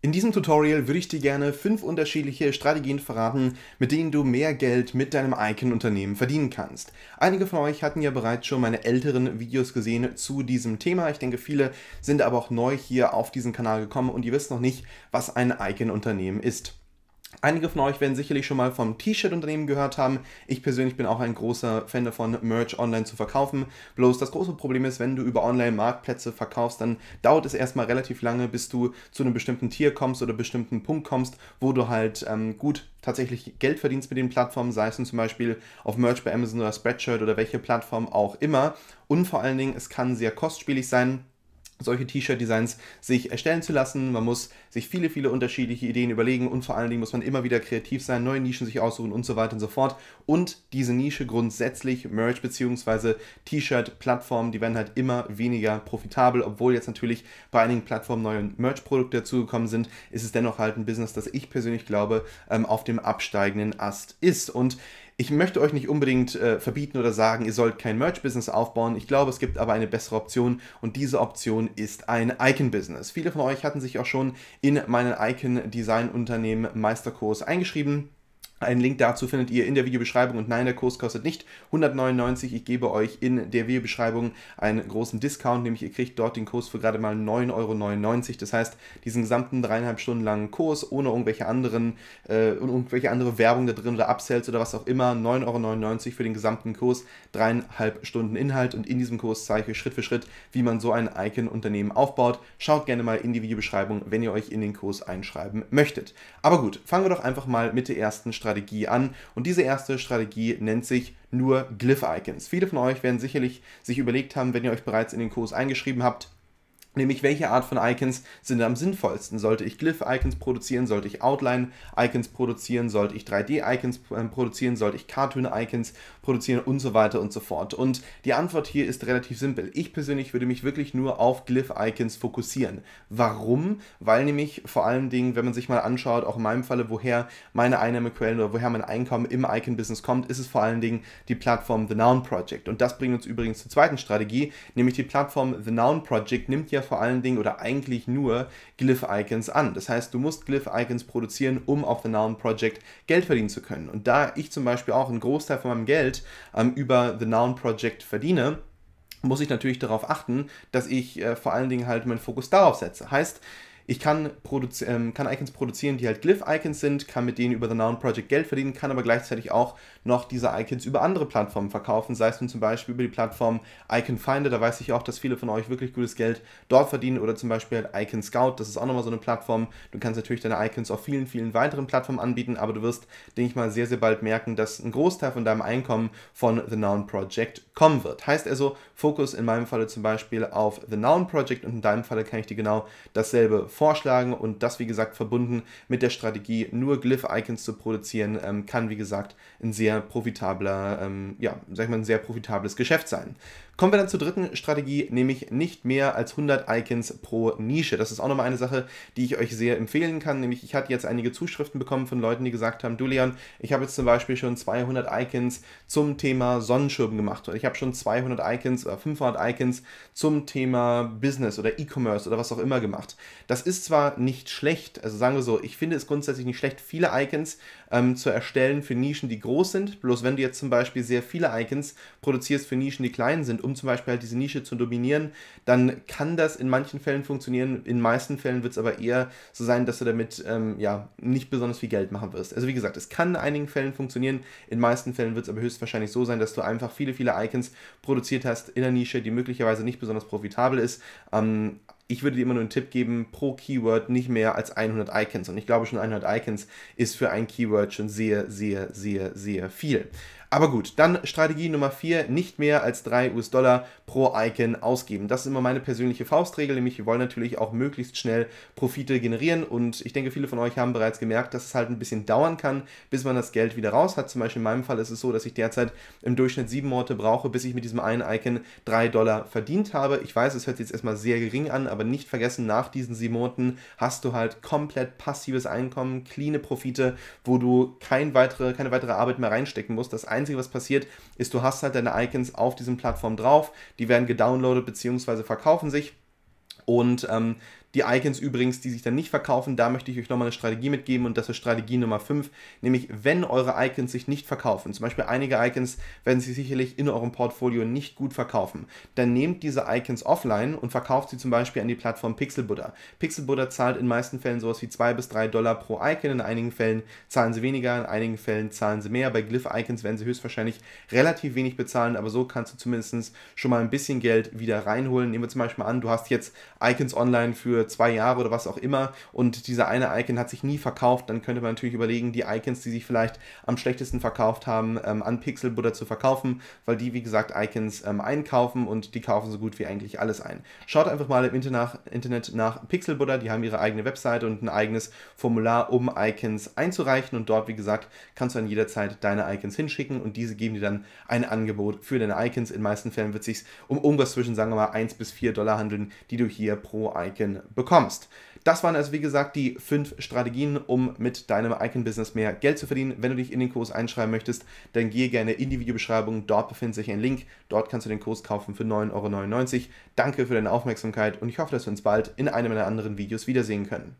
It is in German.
In diesem Tutorial würde ich dir gerne fünf unterschiedliche Strategien verraten, mit denen du mehr Geld mit deinem Icon-Unternehmen verdienen kannst. Einige von euch hatten ja bereits schon meine älteren Videos gesehen zu diesem Thema. Ich denke, viele sind aber auch neu hier auf diesen Kanal gekommen und ihr wisst noch nicht, was ein Icon-Unternehmen ist. Einige von euch werden sicherlich schon mal vom T-Shirt-Unternehmen gehört haben. Ich persönlich bin auch ein großer Fan davon, Merch online zu verkaufen. Bloß das große Problem ist, wenn du über Online-Marktplätze verkaufst, dann dauert es erstmal relativ lange, bis du zu einem bestimmten Tier kommst oder bestimmten Punkt kommst, wo du halt ähm, gut tatsächlich Geld verdienst mit den Plattformen, sei es nun zum Beispiel auf Merch bei Amazon oder Spreadshirt oder welche Plattform auch immer. Und vor allen Dingen, es kann sehr kostspielig sein solche T-Shirt-Designs sich erstellen zu lassen. Man muss sich viele, viele unterschiedliche Ideen überlegen und vor allen Dingen muss man immer wieder kreativ sein, neue Nischen sich aussuchen und so weiter und so fort. Und diese Nische grundsätzlich, Merch bzw. T-Shirt-Plattformen, die werden halt immer weniger profitabel, obwohl jetzt natürlich bei einigen Plattformen neue Merch-Produkte dazugekommen sind, ist es dennoch halt ein Business, das ich persönlich glaube, ähm, auf dem absteigenden Ast ist. Und ich möchte euch nicht unbedingt äh, verbieten oder sagen, ihr sollt kein Merch-Business aufbauen. Ich glaube, es gibt aber eine bessere Option und diese Option ist ein Icon-Business. Viele von euch hatten sich auch schon in meinen Icon-Design-Unternehmen Meisterkurs eingeschrieben. Einen Link dazu findet ihr in der Videobeschreibung und nein, der Kurs kostet nicht 199. Ich gebe euch in der Videobeschreibung einen großen Discount, nämlich ihr kriegt dort den Kurs für gerade mal 9,99 Euro. Das heißt, diesen gesamten dreieinhalb Stunden langen Kurs ohne irgendwelche anderen äh, irgendwelche andere Werbung da drin oder Upsells oder was auch immer, 9,99 Euro für den gesamten Kurs, dreieinhalb Stunden Inhalt und in diesem Kurs zeige ich Schritt für Schritt, wie man so ein Icon-Unternehmen aufbaut. Schaut gerne mal in die Videobeschreibung, wenn ihr euch in den Kurs einschreiben möchtet. Aber gut, fangen wir doch einfach mal mit der ersten Strategie Strategie an und diese erste Strategie nennt sich nur Glyph Icons. Viele von euch werden sicherlich sich überlegt haben, wenn ihr euch bereits in den Kurs eingeschrieben habt, Nämlich, welche Art von Icons sind am sinnvollsten? Sollte ich Glyph-Icons produzieren? Sollte ich Outline-Icons produzieren? Sollte ich 3D-Icons äh, produzieren? Sollte ich Cartoon-Icons produzieren? Und so weiter und so fort. Und die Antwort hier ist relativ simpel. Ich persönlich würde mich wirklich nur auf Glyph-Icons fokussieren. Warum? Weil nämlich vor allen Dingen, wenn man sich mal anschaut, auch in meinem Falle, woher meine Einnahmequellen oder woher mein Einkommen im Icon-Business kommt, ist es vor allen Dingen die Plattform The Noun Project. Und das bringt uns übrigens zur zweiten Strategie, nämlich die Plattform The Noun Project nimmt ja vor allen Dingen oder eigentlich nur Glyph-Icons an. Das heißt, du musst Glyph-Icons produzieren, um auf The Noun Project Geld verdienen zu können. Und da ich zum Beispiel auch einen Großteil von meinem Geld ähm, über The Noun Project verdiene, muss ich natürlich darauf achten, dass ich äh, vor allen Dingen halt meinen Fokus darauf setze. Heißt, ich kann, produzi ähm, kann Icons produzieren, die halt Glyph-Icons sind, kann mit denen über The Noun Project Geld verdienen, kann aber gleichzeitig auch noch diese Icons über andere Plattformen verkaufen, sei es nun zum Beispiel über die Plattform Icon Finder, da weiß ich auch, dass viele von euch wirklich gutes Geld dort verdienen oder zum Beispiel halt Icon Scout, das ist auch nochmal so eine Plattform. Du kannst natürlich deine Icons auf vielen, vielen weiteren Plattformen anbieten, aber du wirst, denke ich mal, sehr, sehr bald merken, dass ein Großteil von deinem Einkommen von The Noun Project kommen wird. Heißt also, Fokus in meinem Falle zum Beispiel auf The Noun Project und in deinem Falle kann ich dir genau dasselbe vorschlagen und das, wie gesagt, verbunden mit der Strategie, nur Glyph-Icons zu produzieren, ähm, kann, wie gesagt, ein sehr profitabler, ähm, ja, sag ich mal, ein sehr profitables Geschäft sein. Kommen wir dann zur dritten Strategie, nämlich nicht mehr als 100 Icons pro Nische. Das ist auch nochmal eine Sache, die ich euch sehr empfehlen kann. Nämlich, ich hatte jetzt einige Zuschriften bekommen von Leuten, die gesagt haben, du Leon, ich habe jetzt zum Beispiel schon 200 Icons zum Thema Sonnenschirmen gemacht oder ich habe schon 200 Icons oder 500 Icons zum Thema Business oder E-Commerce oder was auch immer gemacht. Das ist zwar nicht schlecht, also sagen wir so, ich finde es grundsätzlich nicht schlecht, viele Icons ähm, zu erstellen für Nischen, die groß sind. Bloß wenn du jetzt zum Beispiel sehr viele Icons produzierst für Nischen, die klein sind, um zum Beispiel halt diese Nische zu dominieren, dann kann das in manchen Fällen funktionieren. In meisten Fällen wird es aber eher so sein, dass du damit ähm, ja nicht besonders viel Geld machen wirst. Also wie gesagt, es kann in einigen Fällen funktionieren, in meisten Fällen wird es aber höchstwahrscheinlich so sein, dass du einfach viele, viele Icons produziert hast in der Nische, die möglicherweise nicht besonders profitabel ist. Ähm, ich würde dir immer nur einen Tipp geben, pro Keyword nicht mehr als 100 Icons. Und ich glaube schon 100 Icons ist für ein Keyword schon sehr, sehr, sehr, sehr viel. Aber gut, dann Strategie Nummer 4, nicht mehr als 3 US-Dollar pro Icon ausgeben. Das ist immer meine persönliche Faustregel, nämlich wir wollen natürlich auch möglichst schnell Profite generieren und ich denke, viele von euch haben bereits gemerkt, dass es halt ein bisschen dauern kann, bis man das Geld wieder raus hat. Zum Beispiel in meinem Fall ist es so, dass ich derzeit im Durchschnitt 7 Monate brauche, bis ich mit diesem einen Icon 3 Dollar verdient habe. Ich weiß, es hört sich jetzt erstmal sehr gering an, aber nicht vergessen, nach diesen 7 Monaten hast du halt komplett passives Einkommen, cleane Profite, wo du kein weitere, keine weitere Arbeit mehr reinstecken musst. Das Einzige, was passiert, ist, du hast halt deine Icons auf diesen Plattformen drauf, die werden gedownloadet bzw. verkaufen sich. Und ähm, die Icons übrigens, die sich dann nicht verkaufen, da möchte ich euch nochmal eine Strategie mitgeben und das ist Strategie Nummer 5, nämlich wenn eure Icons sich nicht verkaufen, zum Beispiel einige Icons werden sich sicherlich in eurem Portfolio nicht gut verkaufen, dann nehmt diese Icons offline und verkauft sie zum Beispiel an die Plattform Pixelbutter. Pixelbutter zahlt in meisten Fällen sowas wie 2 bis 3 Dollar pro Icon, in einigen Fällen zahlen sie weniger, in einigen Fällen zahlen sie mehr, bei Glyph-Icons werden sie höchstwahrscheinlich relativ wenig bezahlen, aber so kannst du zumindest schon mal ein bisschen Geld wieder reinholen. Nehmen wir zum Beispiel an, du hast jetzt Icons online für für zwei Jahre oder was auch immer und dieser eine Icon hat sich nie verkauft, dann könnte man natürlich überlegen, die Icons, die sich vielleicht am schlechtesten verkauft haben, ähm, an Pixel Buddha zu verkaufen, weil die, wie gesagt, Icons ähm, einkaufen und die kaufen so gut wie eigentlich alles ein. Schaut einfach mal im Internet nach Pixel Buddha, die haben ihre eigene Webseite und ein eigenes Formular, um Icons einzureichen und dort, wie gesagt, kannst du an jeder Zeit deine Icons hinschicken und diese geben dir dann ein Angebot für deine Icons. In meisten Fällen wird es sich um irgendwas zwischen, sagen wir mal, 1 bis 4 Dollar handeln, die du hier pro Icon bekommst. Das waren also, wie gesagt, die fünf Strategien, um mit deinem Icon-Business mehr Geld zu verdienen. Wenn du dich in den Kurs einschreiben möchtest, dann gehe gerne in die Videobeschreibung. Dort befindet sich ein Link. Dort kannst du den Kurs kaufen für 9,99 Euro. Danke für deine Aufmerksamkeit und ich hoffe, dass wir uns bald in einem meiner anderen Videos wiedersehen können.